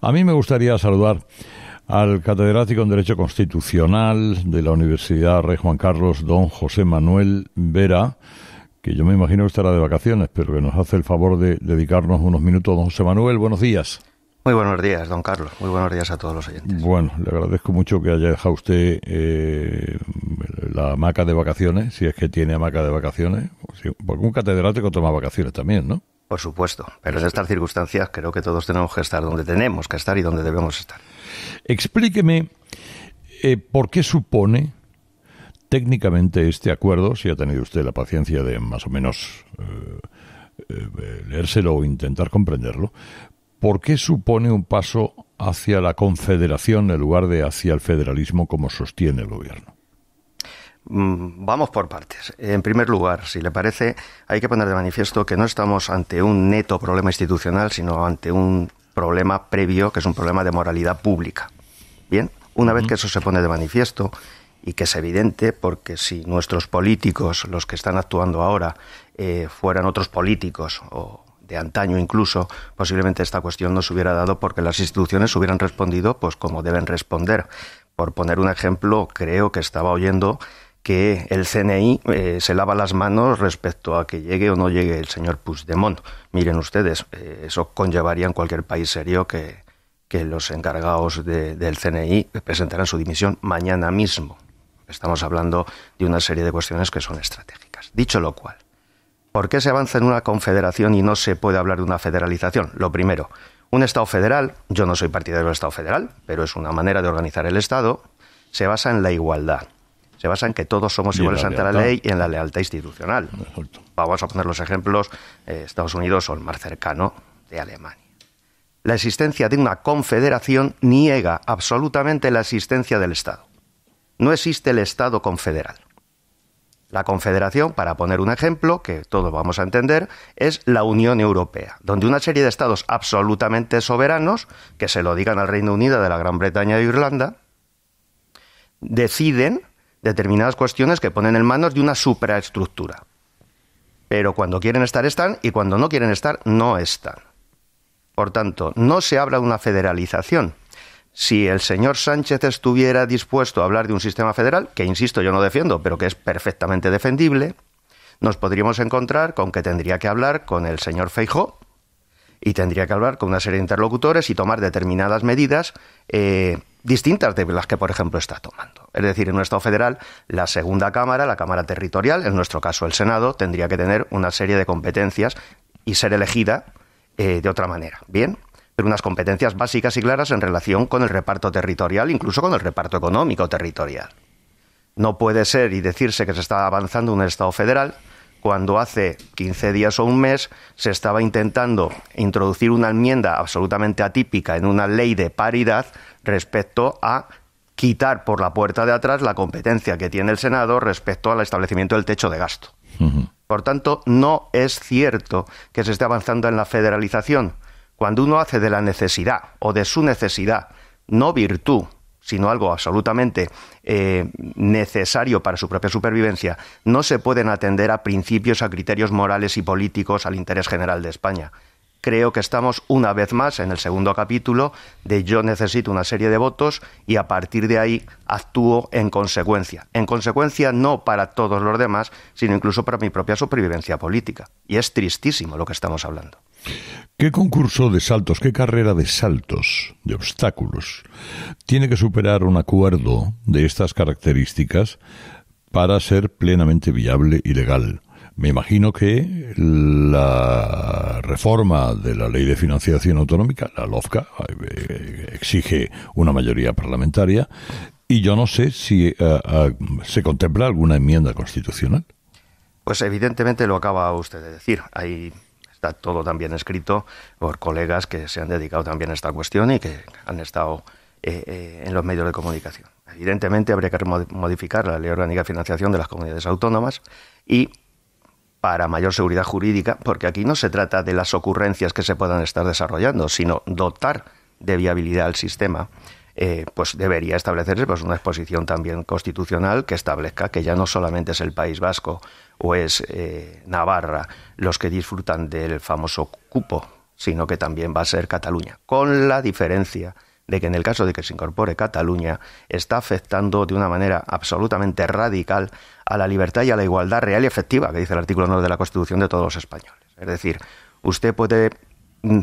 A mí me gustaría saludar al catedrático en Derecho Constitucional de la Universidad Rey Juan Carlos, don José Manuel Vera, que yo me imagino que estará de vacaciones, pero que nos hace el favor de dedicarnos unos minutos. Don José Manuel, buenos días. Muy buenos días, don Carlos. Muy buenos días a todos los oyentes. Bueno, le agradezco mucho que haya dejado usted eh, la hamaca de vacaciones, si es que tiene hamaca de vacaciones. Porque un catedrático toma vacaciones también, ¿no? Por supuesto, pero en estas circunstancias creo que todos tenemos que estar donde tenemos que estar y donde debemos estar. Explíqueme eh, por qué supone técnicamente este acuerdo, si ha tenido usted la paciencia de más o menos eh, eh, leérselo o intentar comprenderlo, por qué supone un paso hacia la confederación en lugar de hacia el federalismo como sostiene el gobierno. Mm, vamos por partes. En primer lugar, si le parece, hay que poner de manifiesto que no estamos ante un neto problema institucional, sino ante un problema previo, que es un problema de moralidad pública. Bien, una vez que eso se pone de manifiesto y que es evidente, porque si nuestros políticos, los que están actuando ahora, eh, fueran otros políticos o de antaño incluso, posiblemente esta cuestión no se hubiera dado porque las instituciones hubieran respondido pues como deben responder. Por poner un ejemplo, creo que estaba oyendo que el CNI eh, se lava las manos respecto a que llegue o no llegue el señor Puigdemont. Miren ustedes, eh, eso conllevaría en cualquier país serio que, los encargados del CNI presentaran su dimisión mañana mismo. Estamos hablando de una serie de cuestiones que son estratégicas. Dicho lo cual, ¿por qué se avanza en una confederación y no se puede hablar de una federalización? Lo primero, un Estado federal, yo no soy partidario del Estado federal, pero es una manera de organizar el Estado, se basa en la igualdad se basa en que todos somos iguales ante la ley y en la lealtad institucional. Vamos a poner los ejemplos. Eh, estados Unidos o el más cercano de Alemania. La existencia de una confederación niega absolutamente la existencia del Estado. No existe el Estado confederal. La confederación, para poner un ejemplo que todos vamos a entender, es la Unión Europea, donde una serie de estados absolutamente soberanos, que se lo digan al Reino Unido de la Gran Bretaña e Irlanda, deciden determinadas cuestiones que ponen en manos de una supraestructura. Pero cuando quieren estar están y cuando no quieren estar no están. Por tanto, no se habla de una federalización. Si el señor Sánchez estuviera dispuesto a hablar de un sistema federal, que insisto yo no defiendo, pero que es perfectamente defendible, nos podríamos encontrar con que tendría que hablar con el señor Feijó y tendría que hablar con una serie de interlocutores y tomar determinadas medidas eh, distintas de las que, por ejemplo, está tomando. Es decir, en un Estado federal, la segunda Cámara, la Cámara Territorial, en nuestro caso el Senado, tendría que tener una serie de competencias y ser elegida eh, de otra manera. Bien, pero unas competencias básicas y claras en relación con el reparto territorial, incluso con el reparto económico territorial. No puede ser y decirse que se está avanzando un Estado federal cuando hace 15 días o un mes se estaba intentando introducir una enmienda absolutamente atípica en una ley de paridad respecto a quitar por la puerta de atrás la competencia que tiene el Senado respecto al establecimiento del techo de gasto. Por tanto, no es cierto que se esté avanzando en la federalización. Cuando uno hace de la necesidad o de su necesidad, no virtud, sino algo absolutamente eh, necesario para su propia supervivencia, no se pueden atender a principios, a criterios morales y políticos, al interés general de España creo que estamos una vez más en el segundo capítulo de yo necesito una serie de votos y a partir de ahí actúo en consecuencia. En consecuencia no para todos los demás, sino incluso para mi propia supervivencia política. Y es tristísimo lo que estamos hablando. ¿Qué concurso de saltos, qué carrera de saltos, de obstáculos, tiene que superar un acuerdo de estas características para ser plenamente viable y legal? Me imagino que la reforma de la ley de financiación autonómica, la LOFCA, eh, exige una mayoría parlamentaria y yo no sé si eh, eh, se contempla alguna enmienda constitucional. Pues evidentemente lo acaba usted de decir. Ahí está todo también escrito por colegas que se han dedicado también a esta cuestión y que han estado en los medios de comunicación. Evidentemente habría que modificar la ley orgánica de financiación de las comunidades autónomas y para mayor seguridad jurídica, porque aquí no se trata de las ocurrencias que se puedan estar desarrollando, sino dotar de viabilidad al sistema. Eh, pues debería establecerse pues, una exposición también constitucional que establezca que ya no solamente es el País Vasco o es eh, Navarra los que disfrutan del famoso cupo, sino que también va a ser Cataluña, con la diferencia de que en el caso de que se incorpore Cataluña está afectando de una manera absolutamente radical a la libertad y a la igualdad real y efectiva que dice el artículo 9 de la Constitución de todos los españoles. Es decir, usted puede mm,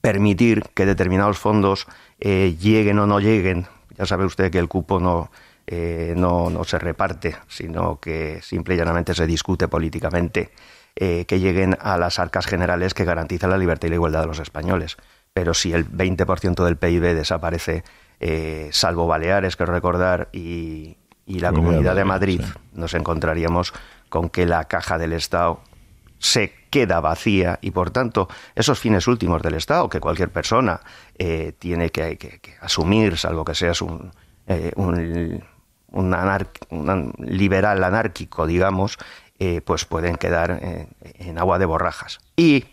permitir que determinados fondos eh, lleguen o no lleguen. Ya sabe usted que el cupo no, eh, se reparte, sino que simple y llanamente se discute políticamente eh, que lleguen a las arcas generales que garantizan la libertad y la igualdad de los españoles pero si el 20% del PIB desaparece, eh, salvo Baleares, que recordar, y, la Comunidad de Madrid, nos encontraríamos con que la caja del Estado se queda vacía y por tanto esos fines últimos del Estado que cualquier persona eh, tiene que, asumir, salvo que seas un, eh, liberal anárquico, digamos, pues pueden quedar en, en agua de borrajas. Y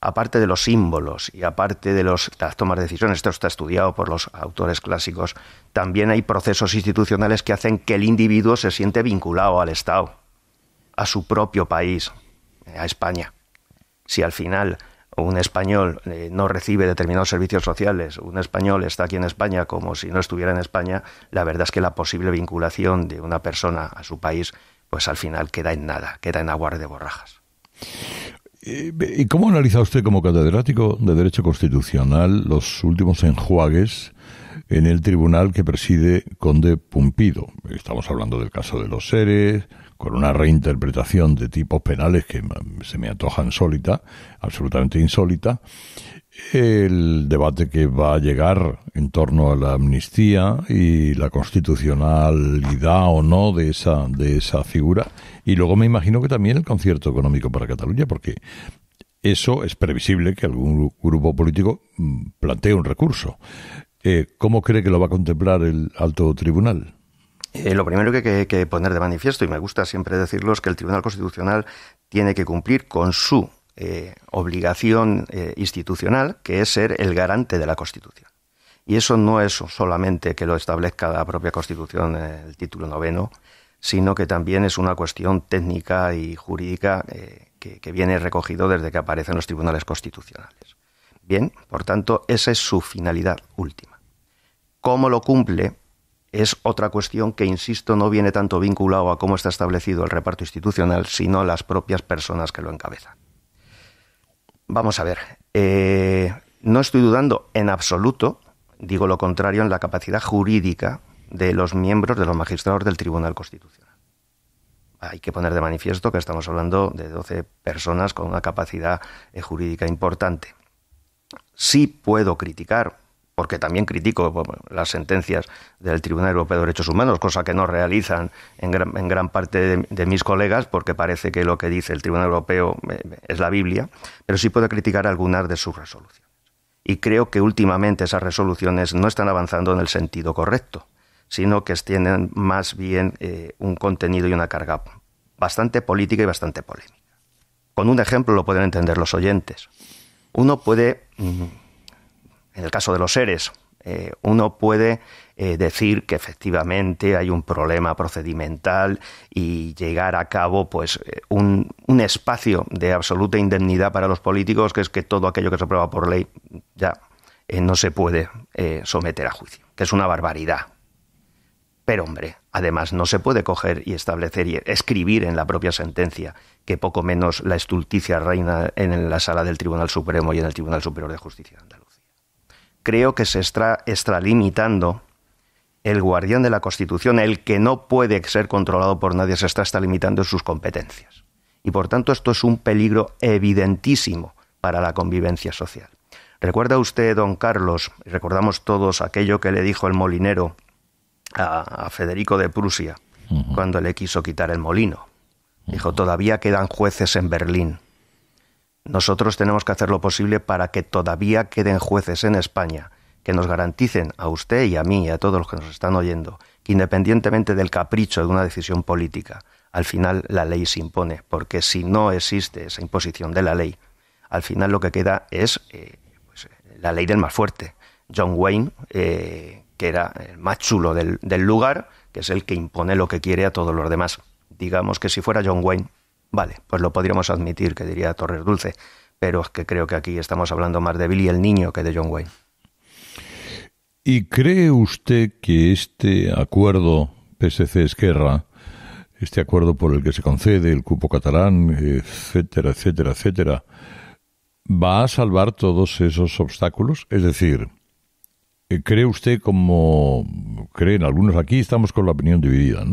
aparte de los símbolos y aparte de las tomas de decisiones, esto está estudiado por los autores clásicos, también hay procesos institucionales que hacen que el individuo se siente vinculado al Estado, a su propio país, eh, a España. Si al final un español eh, no recibe determinados servicios sociales, un español está aquí en España como si no estuviera en España, la verdad es que la posible vinculación de una persona a su país, pues al final queda en nada, queda en aguar de borrajas. Eh, ¿Y cómo analiza usted como catedrático de Derecho Constitucional los últimos enjuagues en el tribunal que preside Conde Pumpido? Estamos hablando del caso de los seres, con una reinterpretación de tipos penales que mm, se me antoja insólita, absolutamente insólita, el debate que va a llegar en torno a la amnistía y la constitucionalidad o no de esa, de esa figura y luego me imagino que también el concierto económico para Cataluña, porque eso es previsible que algún grupo político mm, plantee un recurso. Eh, ¿Cómo cree que lo va a contemplar el alto tribunal? Eh, lo primero que hay que poner de manifiesto, y me gusta siempre decirlo, es que el Tribunal Constitucional tiene que cumplir con su eh, obligación institucional, que es ser el garante de la Constitución. Y eso no es solamente que lo establezca la propia Constitución, el título noveno, sino que también es una cuestión técnica y jurídica eh, que, viene recogido desde que aparecen los tribunales constitucionales. Bien, por tanto, esa es su finalidad última. ¿Cómo lo cumple? Es otra cuestión que, insisto, no viene tanto vinculado a cómo está establecido el reparto institucional, sino a las propias personas que lo encabezan. Vamos a ver, eh, no estoy dudando en absoluto, digo lo contrario, en la capacidad jurídica de los miembros, de los magistrados del Tribunal Constitucional. Hay que poner de manifiesto que estamos hablando de 12 personas con una capacidad eh, jurídica importante. Sí puedo criticar, porque también critico eh, las sentencias del Tribunal Europeo de Derechos Humanos, cosa que no realizan en gran, parte de, mis colegas, porque parece que lo que dice el Tribunal Europeo eh, es la Biblia, pero sí puedo criticar algunas de sus resoluciones. Y creo que últimamente esas resoluciones no están avanzando en el sentido correcto sino que tienen más bien eh, un contenido y una carga bastante política y bastante polémica. Con un ejemplo lo pueden entender los oyentes. Uno puede, mm, en el caso de los seres, eh, uno puede eh, decir que efectivamente hay un problema procedimental y llegar a cabo pues un, un, espacio de absoluta indemnidad para los políticos, que es que todo aquello que se aprueba por ley ya no se puede someter a juicio, que es una barbaridad, pero hombre, además no se puede coger y establecer y escribir en la propia sentencia que poco menos la estulticia reina en la sala del Tribunal Supremo y en el Tribunal Superior de Justicia de Andalucía. Creo que se está extralimitando el guardián de la Constitución, el que no puede ser controlado por nadie, se está extralimitando sus competencias. Y por tanto esto es un peligro evidentísimo para la convivencia social. ¿Recuerda usted, don Carlos, recordamos todos aquello que le dijo el molinero a, Federico de Prusia cuando le quiso quitar el molino. Dijo, todavía quedan jueces en Berlín. Nosotros tenemos que hacer lo posible para que todavía queden jueces en España que nos garanticen a usted y a mí y a todos los que nos están oyendo que independientemente del capricho de una decisión política, al final la ley se impone, porque si no existe esa imposición de la ley, al final lo que queda es eh, pues, eh, la ley del más fuerte. John Wayne eh, que era el más chulo del, lugar, que es el que impone lo que quiere a todos los demás. Digamos que si fuera John Wayne, vale, pues lo podríamos admitir, que diría Torres Dulce, pero es que creo que aquí estamos hablando más de Billy el Niño que de John Wayne. ¿Y cree usted que este acuerdo PSC-Esquerra, este acuerdo por el que se concede el cupo catalán, etcétera, etcétera, etcétera, va a salvar todos esos obstáculos? Es decir, eh, ¿Cree usted como creen algunos aquí? Estamos con la opinión dividida.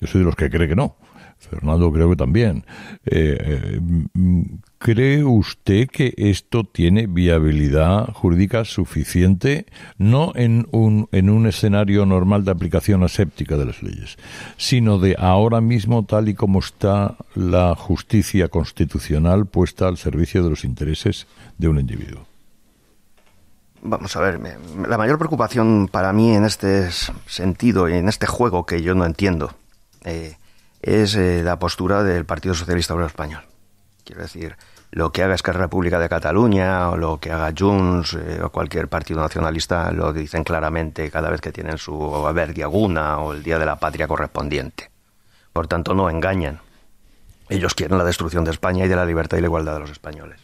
Yo soy de los que cree que no. Fernando creo que también. Eh, eh, mm, ¿Cree usted que esto tiene viabilidad jurídica suficiente, no en un, en un escenario normal de aplicación aséptica de las leyes, sino de ahora mismo tal y como está la justicia constitucional puesta al servicio de los intereses de un individuo? Vamos a ver, la mayor preocupación para mí en este sentido, en este juego que yo no entiendo, eh, es eh, la postura del Partido Socialista Obrero Español. Quiero decir, lo que haga Esquerra República de Cataluña o lo que haga Junts eh, o cualquier partido nacionalista lo dicen claramente cada vez que tienen su verdiaguna o el Día de la Patria correspondiente. Por tanto, no engañan. Ellos quieren la destrucción de España y de la libertad y la igualdad de los españoles.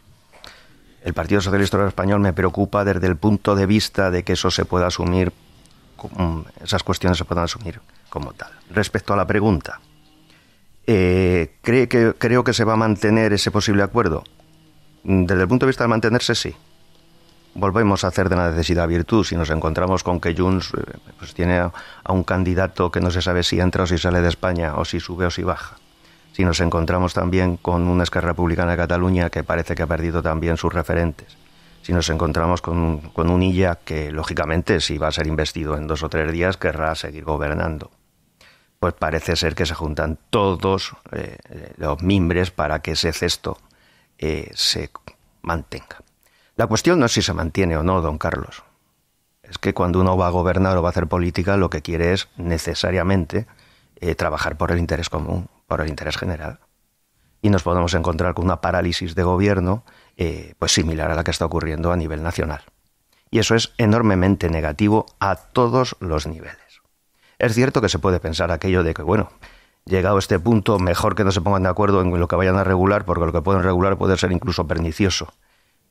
El Partido Socialista Español me preocupa desde el punto de vista de que eso se pueda asumir, esas cuestiones se puedan asumir como tal. Respecto a la pregunta, eh, ¿cree que, ¿creo que se va a mantener ese posible acuerdo? Desde el punto de vista de mantenerse, sí. Volvemos a hacer de la necesidad virtud. Si nos encontramos con que Junts eh, pues tiene a un candidato que no se sabe si entra o si sale de España, o si sube o si baja, si nos encontramos también con una Esquerra Republicana de Cataluña que parece que ha perdido también sus referentes, si nos encontramos con, un ILLA que, lógicamente, si va a ser investido en dos o tres días, querrá seguir gobernando pues parece ser que se juntan todos eh, los mimbres para que ese cesto eh, se mantenga. La cuestión no es si se mantiene o no, don Carlos. Es que cuando uno va a gobernar o va a hacer política, lo que quiere es necesariamente eh, trabajar por el interés común, para el interés general. Y nos podemos encontrar con una parálisis de gobierno eh, pues similar a la que está ocurriendo a nivel nacional. Y eso es enormemente negativo a todos los niveles. Es cierto que se puede pensar aquello de que, bueno, llegado a este punto, mejor que no se pongan de acuerdo en lo que vayan a regular, porque lo que pueden regular puede ser incluso pernicioso.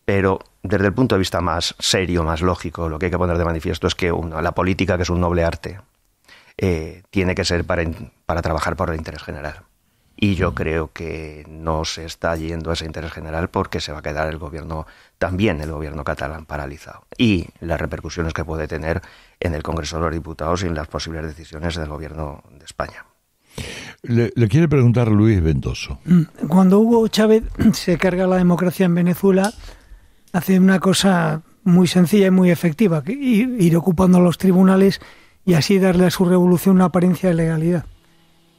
Pero desde el punto de vista más serio, más lógico, lo que hay que poner de manifiesto es que la política, que es un noble arte, eh, tiene que ser para, para trabajar por el interés general y yo creo que no se está yendo a ese interés general porque se va a quedar el gobierno, también el gobierno catalán, paralizado. Y las repercusiones que puede tener en el Congreso de los Diputados y en las posibles decisiones del gobierno de España. Le, quiere preguntar Luis Vendoso. Mm, cuando Hugo Chávez se carga la democracia en Venezuela, hace una cosa muy sencilla y muy efectiva, ir ocupando los tribunales y así darle a su revolución una apariencia de legalidad.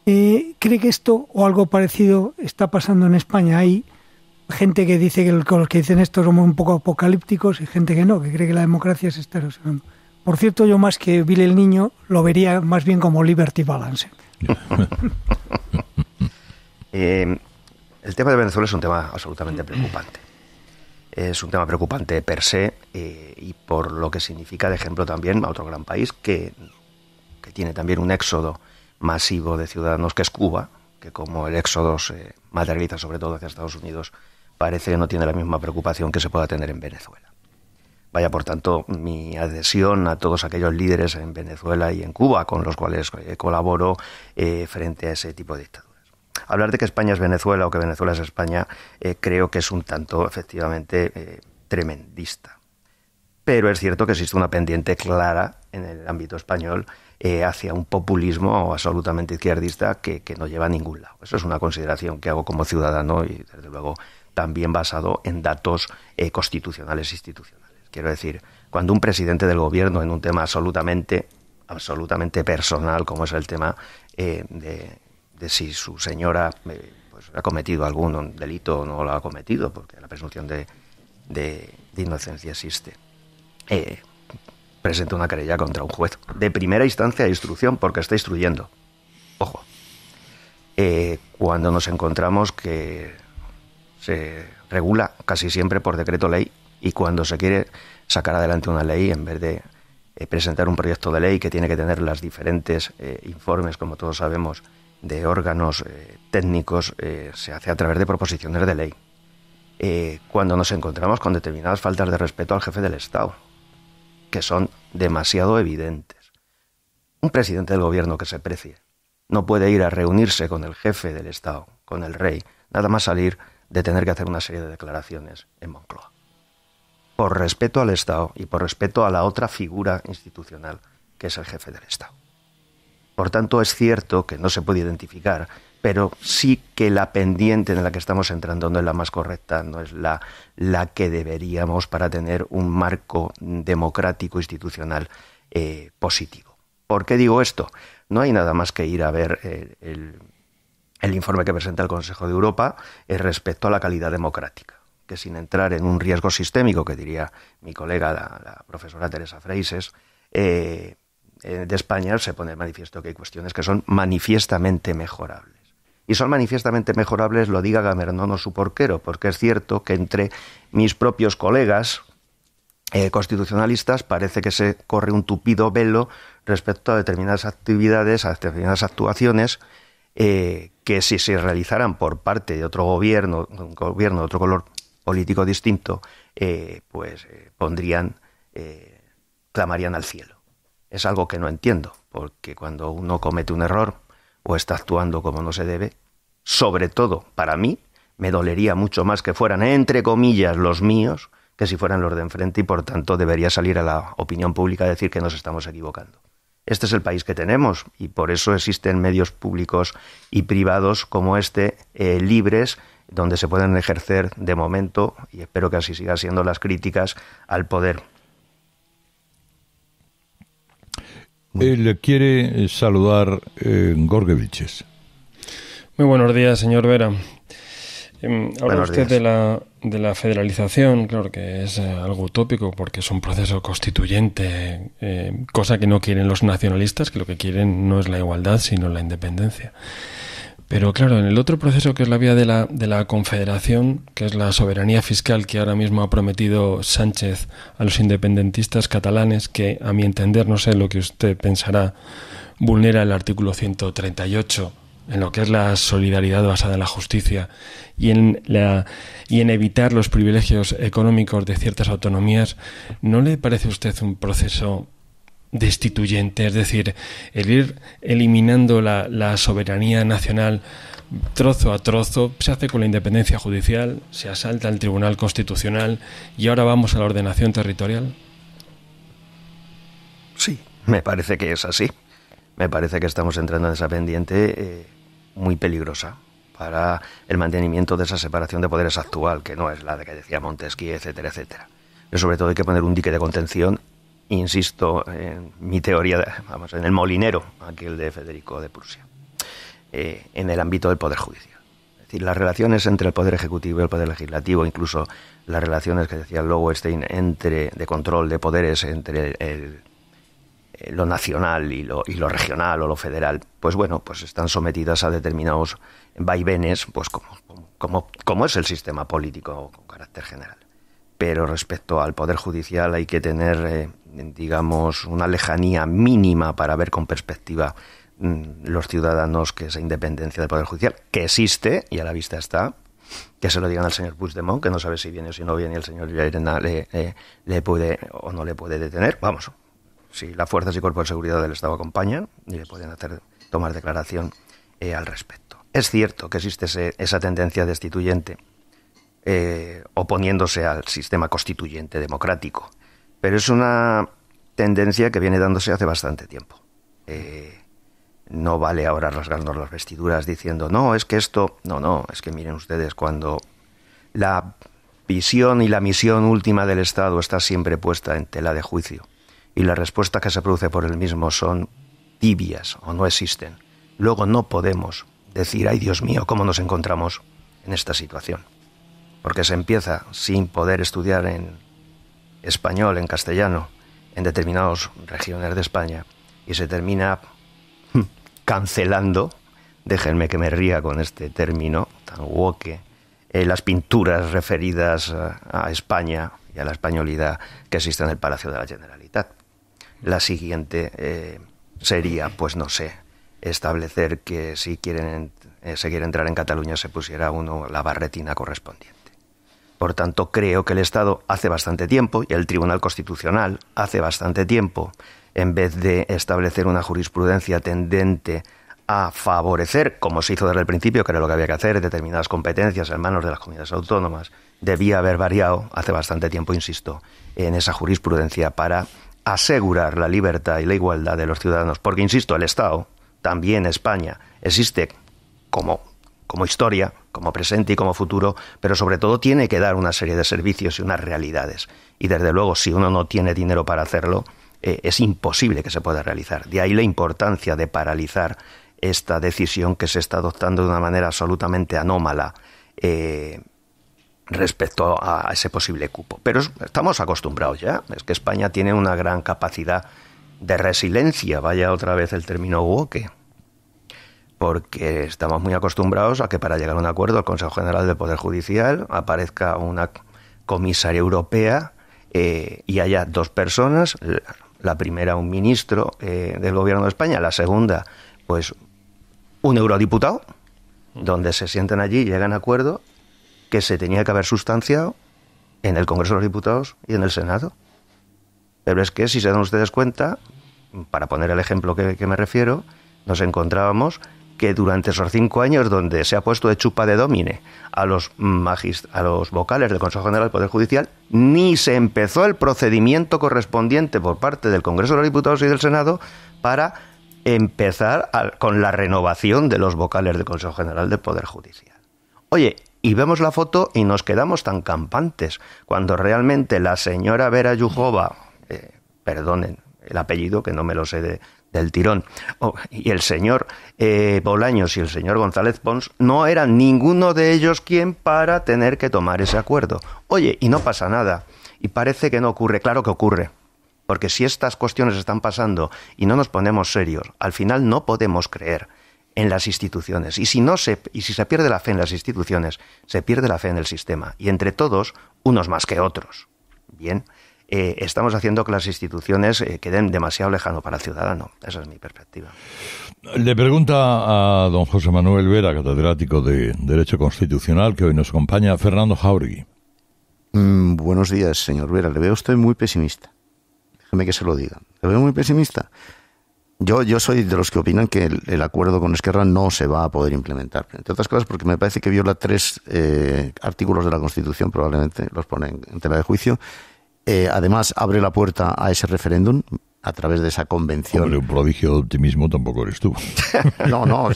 Eh, ¿Cree que esto o algo parecido está pasando en España? Hay gente que dice que los que dicen esto somos un poco apocalípticos y gente que no, que cree que la democracia se está erosionando. Por cierto, yo más que Vile el Niño lo vería más bien como Liberty Balance. Eh, el tema de Venezuela es un tema absolutamente preocupante. Es un tema preocupante per se eh, y por lo que significa de ejemplo también a otro gran país que, que tiene también un éxodo masivo de ciudadanos que es Cuba, que como el éxodo se materializa sobre todo hacia Estados Unidos, parece que no tiene la misma preocupación que se pueda tener en Venezuela. Vaya, por tanto, mi adhesión a todos aquellos líderes en Venezuela y en Cuba con los cuales eh, colaboro eh, frente a ese tipo de dictaduras. Hablar de que España es Venezuela o que Venezuela es España eh, creo que es un tanto, efectivamente, tremendista. Pero es cierto que existe una pendiente clara en el ámbito español eh, hacia un populismo absolutamente izquierdista que, no lleva a ningún lado. Eso es una consideración que hago como ciudadano y desde luego también basado en datos eh, constitucionales e institucionales. Quiero decir, cuando un presidente del gobierno en un tema absolutamente, absolutamente personal, como es el tema eh, de, si su señora pues, ha cometido algún delito o no lo ha cometido, porque la presunción de inocencia existe, Presenta una querella contra un juez de primera instancia de instrucción porque está instruyendo. Ojo. Eh, cuando nos encontramos que se regula casi siempre por decreto ley y cuando se quiere sacar adelante una ley en vez de eh, presentar un proyecto de ley que tiene que tener las diferentes eh, informes, como todos sabemos, de órganos técnicos, se hace a través de proposiciones de ley. cuando nos encontramos con determinadas faltas de respeto al jefe del Estado, que son demasiado evidentes. Un presidente del gobierno que se precie no puede ir a reunirse con el jefe del Estado, con el rey, nada más salir de tener que hacer una serie de declaraciones en Moncloa. Por respeto al Estado y por respeto a la otra figura institucional que es el jefe del Estado. Por tanto, es cierto que no se puede identificar pero sí que la pendiente en la que estamos entrando no es la más correcta, no es la, que deberíamos para tener un marco democrático institucional eh, positivo. ¿Por qué digo esto? No hay nada más que ir a ver eh, el, informe que presenta el Consejo de Europa eh, respecto a la calidad democrática que sin entrar en un riesgo sistémico, que diría mi colega, la, profesora Teresa Freises, de España se pone de manifiesto que hay cuestiones que son manifiestamente mejorables y son manifiestamente mejorables, lo diga o su porquero, porque es cierto que entre mis propios colegas eh, constitucionalistas parece que se corre un tupido velo respecto a determinadas actividades, a determinadas actuaciones eh, que si se realizaran por parte de otro gobierno, un gobierno de otro color político distinto, eh, pues pondrían, clamarían al cielo. Es algo que no entiendo, porque cuando uno comete un error o está actuando como no se debe, sobre todo para mí, me dolería mucho más que fueran, entre comillas, los míos, que si fueran los de enfrente y por tanto debería salir a la opinión pública a decir que nos estamos equivocando. Este es el país que tenemos y por eso existen medios públicos y privados como este, eh, libres, donde se pueden ejercer de momento, y espero que así sigan siendo las críticas, al poder. Eh, le quiere eh, saludar muy buenos días, señor Vera. Em, habla usted de la, federalización, claro que es eh, algo utópico porque es un proceso constituyente, eh, cosa que no quieren los nacionalistas, que lo que quieren no es la igualdad, sino la independencia. Pero claro, en el otro proceso que es la vía de la, de la confederación, que es la soberanía fiscal que ahora mismo ha prometido Sánchez a los independentistas catalanes, que a mi entender, no sé lo que usted pensará, vulnera el artículo 138 en lo que es la solidaridad basada en la justicia y en, la, y en evitar los privilegios económicos de ciertas autonomías, ¿no le parece a usted un proceso destituyente? Es decir, el ir eliminando la, la soberanía nacional trozo a trozo, se hace con la independencia judicial, se asalta el Tribunal Constitucional y ahora vamos a la ordenación territorial. Sí, me parece que es así me parece que estamos entrando en esa pendiente eh, muy peligrosa para el mantenimiento de esa separación de poderes actual, que no es la de que decía Montesquieu, etcétera, etcétera. Pero sobre todo hay que poner un dique de contención, insisto, en mi teoría, vamos, en el molinero, aquel de Federico de Prusia, eh, en el ámbito del poder judicial. Es decir, las relaciones entre el poder ejecutivo y el poder legislativo, incluso las relaciones que decía Lowenstein entre de control de poderes entre el lo nacional y lo, y lo regional o lo federal, pues bueno, pues están sometidas a determinados vaivenes, pues como, como, es el sistema político con carácter general. Pero respecto al Poder Judicial hay que tener, eh, digamos, una lejanía mínima para ver con perspectiva mm, los ciudadanos que esa independencia del Poder Judicial, que existe y a la vista está, que se lo digan al señor Puigdemont, que no sabe si viene o si no viene, y el señor Llerena le puede o no le puede detener. Vamos, si las fuerzas y cuerpos de seguridad del Estado acompañan, y le pueden hacer tomar declaración eh, al respecto. Es cierto que existe esa tendencia destituyente eh, oponiéndose al sistema constituyente democrático, pero es una tendencia que viene dándose hace bastante tiempo. Eh, no vale ahora rasgarnos las vestiduras diciendo, no, es que esto, no, no, es que miren ustedes, cuando la visión y la misión última del Estado está siempre puesta en tela de juicio y las respuestas que se produce por el mismo son tibias o no existen. Luego no podemos decir, ay Dios mío, ¿cómo nos encontramos en esta situación? Porque se empieza sin poder estudiar en español, en castellano, en determinadas regiones de España, y se termina hmm, cancelando, déjenme que me ría con este término tan woke, eh, las pinturas referidas eh, a España y a la españolidad que existen en el Palacio de la Generalitat. La siguiente eh, sería, pues no sé, establecer que si quieren eh, se quiere entrar en Cataluña se pusiera uno la barretina correspondiente. Por tanto, creo que el Estado hace bastante tiempo, y el Tribunal Constitucional hace bastante tiempo, en vez de establecer una jurisprudencia tendente a favorecer, como se hizo desde el principio, que era lo que había que hacer, determinadas competencias en manos de las comunidades autónomas, debía haber variado hace bastante tiempo, insisto, en esa jurisprudencia para asegurar la libertad y la igualdad de los ciudadanos. Porque, insisto, el Estado, también España, existe como, historia, como presente y como futuro, pero sobre todo tiene que dar una serie de servicios y unas realidades. Y desde luego, si uno no tiene dinero para hacerlo, eh, es imposible que se pueda realizar. De ahí la importancia de paralizar esta decisión que se está adoptando de una manera absolutamente anómala. Eh, respecto a ese posible cupo. Pero estamos acostumbrados ya, es que España tiene una gran capacidad de resiliencia, vaya otra vez el término woke, porque estamos muy acostumbrados a que para llegar a un acuerdo al Consejo General del Poder Judicial aparezca una comisaria europea eh, y haya dos personas, la primera un ministro eh, del gobierno de España, la segunda pues un eurodiputado, mm. donde se sientan allí, llegan a acuerdo que se tenía que haber sustanciado en el Congreso de los Diputados y en el Senado. Pero es que, si se dan ustedes cuenta, para poner el ejemplo que, que me refiero, nos encontrábamos que durante esos cinco años donde se ha puesto de chupa de domine a los, a los vocales del Consejo General del Poder Judicial, ni se empezó el procedimiento correspondiente por parte del Congreso de los Diputados y del Senado para empezar con la renovación de los vocales del Consejo General del Poder Judicial. Oye, y vemos la foto y nos quedamos tan campantes, cuando realmente la señora Vera Yujova, eh, perdonen el apellido que no me lo sé del tirón, oh, y el señor eh, Bolaños y el señor González Pons, no eran ninguno de ellos quien para tener que tomar ese acuerdo. Oye, y no pasa nada, y parece que no ocurre, claro que ocurre. Porque si estas cuestiones están pasando y no nos ponemos serios, al final no podemos creer en las instituciones. Y si, no se, y si se pierde la fe en las instituciones, se pierde la fe en el sistema. Y entre todos, unos más que otros. Bien, eh, estamos haciendo que las instituciones eh, queden demasiado lejano para el ciudadano. Esa es mi perspectiva. Le pregunta a don José Manuel Vera, catedrático de Derecho Constitucional, que hoy nos acompaña, Fernando Jauregui. Mm, buenos días, señor Vera. Le veo estoy muy pesimista. Déjeme que se lo diga. Le veo muy pesimista. Yo, yo soy de los que opinan que el, acuerdo con Esquerra no se va a poder implementar, entre otras cosas porque me parece que viola tres eh, artículos de la Constitución, probablemente los pone en, tela de juicio. Eh, además, abre la puerta a ese referéndum a través de esa convención. Hombre, un prodigio de optimismo tampoco eres tú. no, no.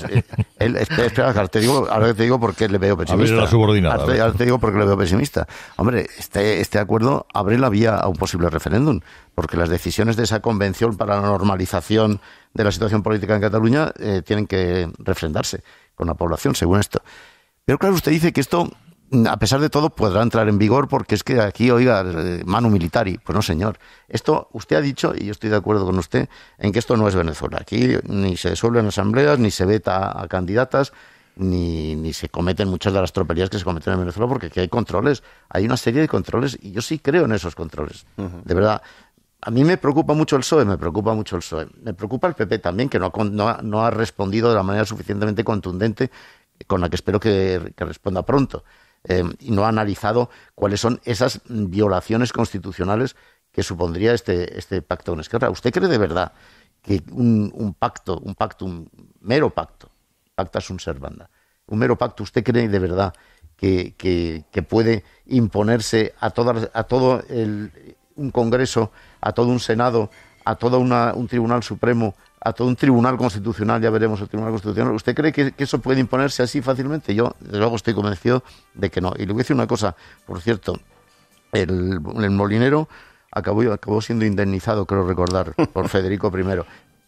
Él, espera, ahora, te digo, por qué le veo pesimista. A subordinada. Ahora, te, digo por le veo pesimista. Hombre, este, este acuerdo abre la vía a un posible referéndum porque las decisiones de esa convención para la normalización de la situación política en Cataluña eh, tienen que refrendarse con la población, según esto. Pero claro, usted dice que esto, a pesar de todo, podrá entrar en vigor porque es que aquí, oiga, eh, mano militari. Pues no, señor. Esto, usted ha dicho, y yo estoy de acuerdo con usted, en que esto no es Venezuela. Aquí ni se disuelven asambleas, ni se veta a candidatas, ni, se cometen muchas de las tropelías que se cometen en Venezuela, porque aquí hay controles, hay una serie de controles, y yo sí creo en esos controles, de verdad. A mí me preocupa mucho el PSOE, me preocupa mucho el PSOE. Me preocupa el PP también, que no, ha, respondido de la manera suficientemente contundente con la que espero que, responda pronto. Em, y no ha analizado cuáles son esas violaciones constitucionales que supondría este, este pacto con Esquerra. ¿Usted cree de verdad que un, pacto, un pacto, un mero pacto, pacta ser servanda, un mero pacto, usted cree de verdad que, puede imponerse a, todo un Congreso a todo un Senado, a todo un Tribunal Supremo, a todo un Tribunal Constitucional, ya veremos el Tribunal Constitucional. ¿Usted cree que, eso puede imponerse así fácilmente? Yo, desde luego, estoy convencido de que no. Y le voy a decir una cosa, por cierto, el, molinero acabó, acabó siendo indemnizado, creo recordar, por Federico I.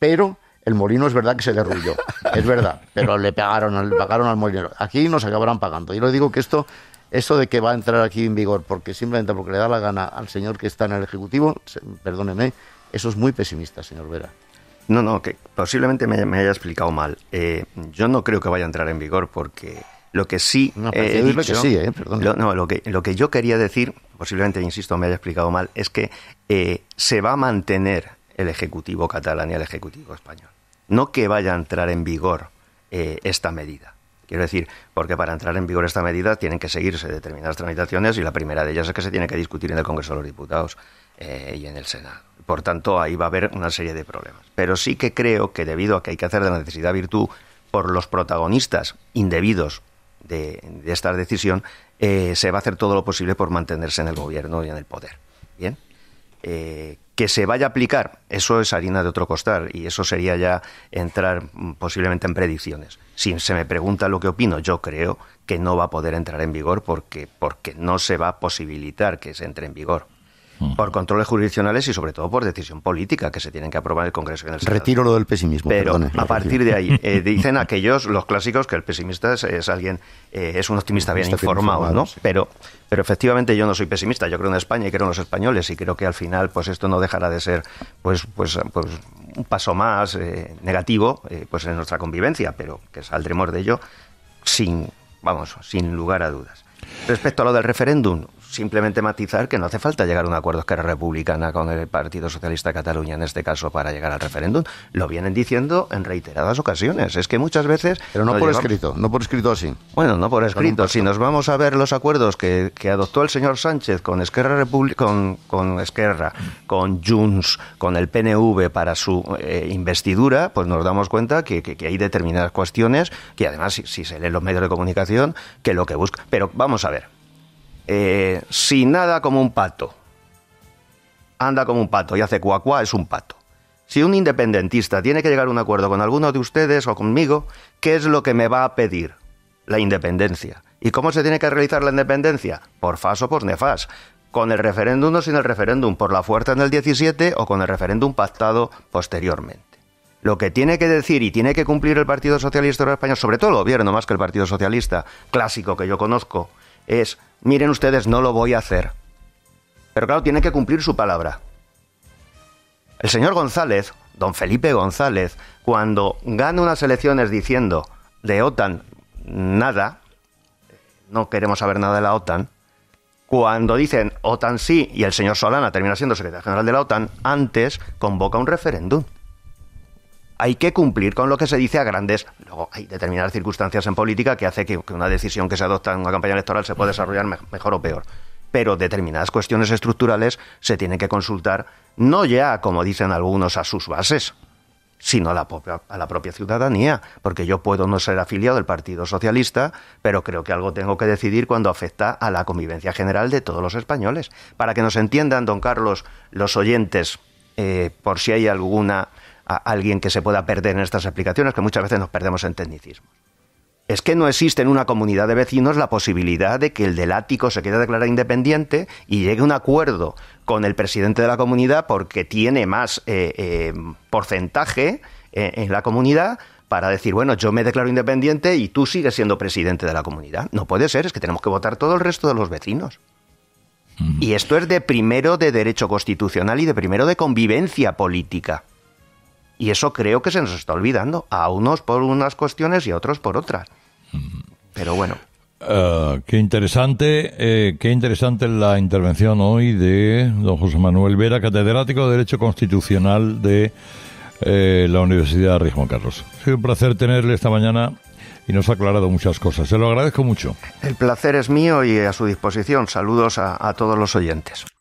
Pero el molino es verdad que se derrulló, es verdad, pero le pagaron, pagaron al molinero. Aquí nos acabarán pagando. Y le digo que esto eso de que va a entrar aquí en vigor, porque simplemente porque le da la gana al señor que está en el Ejecutivo, perdóneme, eso es muy pesimista, señor Vera. No, no, que posiblemente me, haya explicado mal. Eh, yo no creo que vaya a entrar en vigor porque lo que sí no, eh, que sí, eh, no, que, lo que yo quería decir, posiblemente, insisto, me haya explicado mal, es que eh, se va a mantener el Ejecutivo catalán y el Ejecutivo español. No que vaya a entrar en vigor eh, esta medida. Quiero decir, porque para entrar en vigor esta medida tienen que seguirse determinadas tramitaciones y la primera de ellas es que se tiene que discutir en el Congreso de los Diputados eh, y en el Senado. Por tanto, ahí va a haber una serie de problemas. Pero sí que creo que debido a que hay que hacer de la necesidad virtud por los protagonistas indebidos de, esta decisión, eh, se va a hacer todo lo posible por mantenerse en el gobierno y en el poder. Bien. Eh, que se vaya a aplicar, eso es harina de otro costar y eso sería ya entrar mm, posiblemente en predicciones. Si se me pregunta lo que opino, yo creo que no va a poder entrar en vigor porque, porque no se va a posibilitar que se entre en vigor. Mm. por controles jurisdiccionales y sobre todo por decisión política que se tienen que aprobar en el Congreso y en el Senado. Retiro lo del pesimismo. Pero a partir de ahí eh, dicen aquellos, los clásicos, que el pesimista es, alguien, eh, es un optimista bien informado, ¿no? Pero, pero efectivamente yo no soy pesimista, yo creo en España y creo en los españoles y creo que al final pues esto no dejará de ser pues, pues, pues un paso más eh, negativo pues en nuestra convivencia, pero que saldremos de ello sin, vamos, sin lugar a dudas. Respecto a lo del referéndum, simplemente matizar que no hace falta llegar a un acuerdo Esquerra Republicana con el Partido Socialista Cataluña en este caso para llegar al referéndum. Lo vienen diciendo en reiteradas ocasiones. Es que muchas veces. Pero no por escrito, no por escrito así. Bueno, no por escrito. Si nos vamos a ver los acuerdos que, adoptó el señor Sánchez con Esquerra, con, con, Esquerra, con Junts, con el PNV para su eh, investidura, pues nos damos cuenta que, que, hay determinadas cuestiones que además, si, si se leen los medios de comunicación, que lo que busca. Pero vamos a ver eh, si nada como un pato, anda como un pato y hace cuacuá, es un pato. Si un independentista tiene que llegar a un acuerdo con alguno de ustedes o conmigo, ¿qué es lo que me va a pedir? La independencia. ¿Y cómo se tiene que realizar la independencia? Por fas o por nefas. Con el referéndum o sin el referéndum, por la fuerza en el 17 o con el referéndum pactado posteriormente. Lo que tiene que decir y tiene que cumplir el Partido Socialista de Español, sobre todo el gobierno más que el Partido Socialista clásico que yo conozco, es miren ustedes, no lo voy a hacer. Pero claro, tiene que cumplir su palabra. El señor González, don Felipe González, cuando gana unas elecciones diciendo de OTAN nada, no queremos saber nada de la OTAN, cuando dicen OTAN sí y el señor Solana termina siendo secretario general de la OTAN, antes convoca un referéndum hay que cumplir con lo que se dice a grandes. Luego hay determinadas circunstancias en política que hace que, una decisión que se adopta en una campaña electoral se pueda desarrollar mejor o peor. Pero determinadas cuestiones estructurales se tienen que consultar no ya, como dicen algunos, a sus bases, sino a la, propia, ciudadanía, porque yo puedo no ser afiliado del Partido Socialista, pero creo que algo tengo que decidir cuando afecta a la convivencia general de todos los españoles. Para que nos entiendan, don Carlos, los oyentes, eh, por si hay alguna a alguien que se pueda perder en estas aplicaciones, que muchas veces nos perdemos en tecnicismos. Es que no existe en una comunidad de vecinos la posibilidad de que el del ático se quede declarado independiente y llegue a un acuerdo con el presidente de la comunidad porque tiene más eh, eh, porcentaje eh, en la comunidad para decir, bueno, yo me declaro independiente y tú sigues siendo presidente de la comunidad. No puede ser, es que tenemos que votar todo el resto de los vecinos. Y esto es de primero de derecho constitucional y de primero de convivencia política. Y eso creo que se nos está olvidando, a unos por unas cuestiones y a otros por otras. Pero bueno. Ah, qué interesante, eh, qué interesante la intervención hoy de don José Manuel Vera, catedrático de Derecho Constitucional de eh, la Universidad de Carlos. Fue un placer tenerle esta mañana y nos ha aclarado muchas cosas. Se lo agradezco mucho. El placer es mío y a su disposición. Saludos a todos los oyentes.